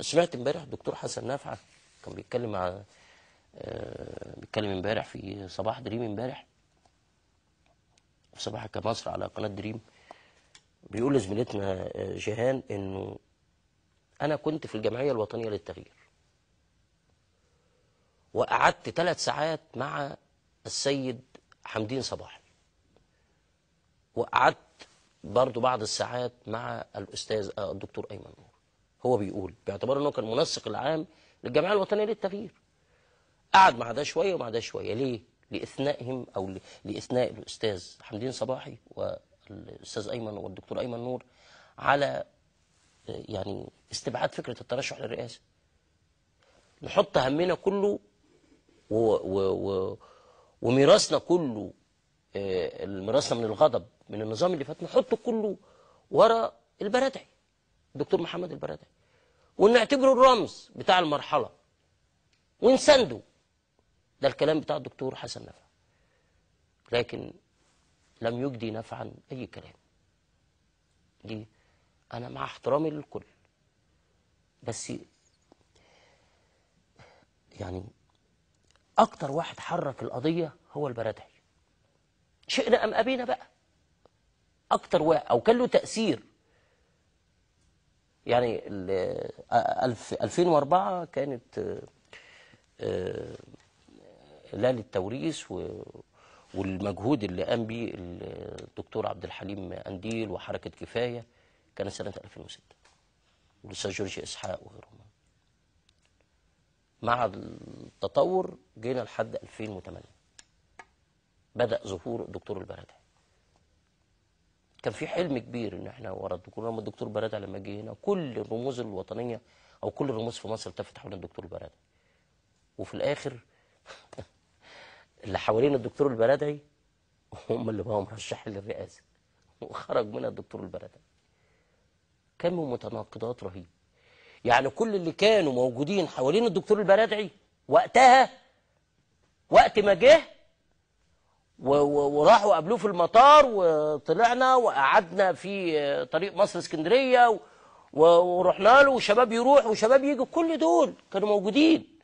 سمعت امبارح الدكتور حسن نافعه كان بيتكلم مع آه، بيتكلم امبارح في صباح دريم امبارح في صباح كمصر على قناه دريم بيقول لزميلتنا آه، جيهان انه انا كنت في الجمعيه الوطنيه للتغيير وقعدت ثلاث ساعات مع السيد حمدين صباحي وقعدت برضو بعض الساعات مع الاستاذ آه، الدكتور ايمن نور هو بيقول باعتبار أنه كان منسق العام للجمعية الوطنية للتغيير قعد مع ده شوية ومع ده شوية ليه؟ لإثنائهم أو لإثناء الأستاذ حمدين صباحي والأستاذ أيمن والدكتور أيمن نور على يعني استبعاد فكرة الترشح للرئاسة نحط همنا كله و و و وميراثنا كله آه، ميراثنا من الغضب من النظام اللي فات نحطه كله ورا البرادعي الدكتور محمد البرادعي ونعتبره الرمز بتاع المرحلة ونسنده ده الكلام بتاع الدكتور حسن نفع لكن لم يجدي نفعا أي كلام ليه؟ أنا مع احترامي للكل بس يعني أكتر واحد حرك القضية هو البرادعي شئنا أم أبينا بقى أكتر واحد أو كان له تأثير يعني 2004 كانت ليله آه، آه، توريث والمجهود اللي قام بيه الدكتور عبد الحليم انديل وحركه كفايه كان سنه 2006 والاستاذ جورج اسحاق وغيرهم مع التطور جينا لحد 2008 بدا ظهور الدكتور البرادعي كان في حلم كبير ان احنا ورا الدكتور لما الدكتور براد لما جه هنا كل الرموز الوطنيه او كل الرموز في مصر التفت حول الدكتور براد وفي الاخر اللي حوالين الدكتور البرادعي هم اللي بقوا مرشحين للرئاسه وخرج منها الدكتور البرادعي كم من متناقضات رهيب يعني كل اللي كانوا موجودين حوالين الدكتور البرادعي وقتها وقت ما جه وراحوا قابلوه في المطار وطلعنا وقعدنا في طريق مصر اسكندرية ورحنا له وشباب يروح وشباب يجي كل دول كانوا موجودين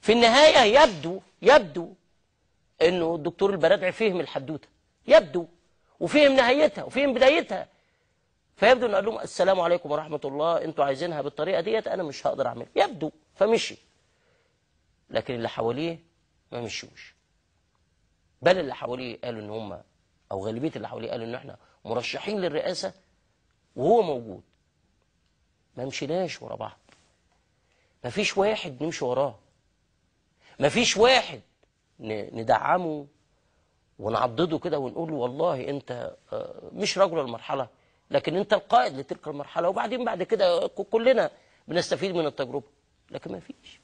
في النهاية يبدو يبدو انه الدكتور البرادعي فهم الحدوتة يبدو وفهم نهايتها وفهم بدايتها فيبدو انه قال لهم السلام عليكم ورحمة الله انتوا عايزينها بالطريقة ديت انا مش هقدر اعملها يبدو فمشي لكن اللي حواليه ما مشيوش بل اللي حواليه قالوا ان هم او غالبيه اللي حواليه قالوا ان احنا مرشحين للرئاسه وهو موجود ما مشيناش ورا بعض ما فيش واحد نمشي وراه ما فيش واحد ندعمه ونعضده كده ونقول له والله انت آه، مش رجل المرحله لكن انت القائد لتلك المرحله وبعدين بعد كده كلنا بنستفيد من التجربه لكن ما فيش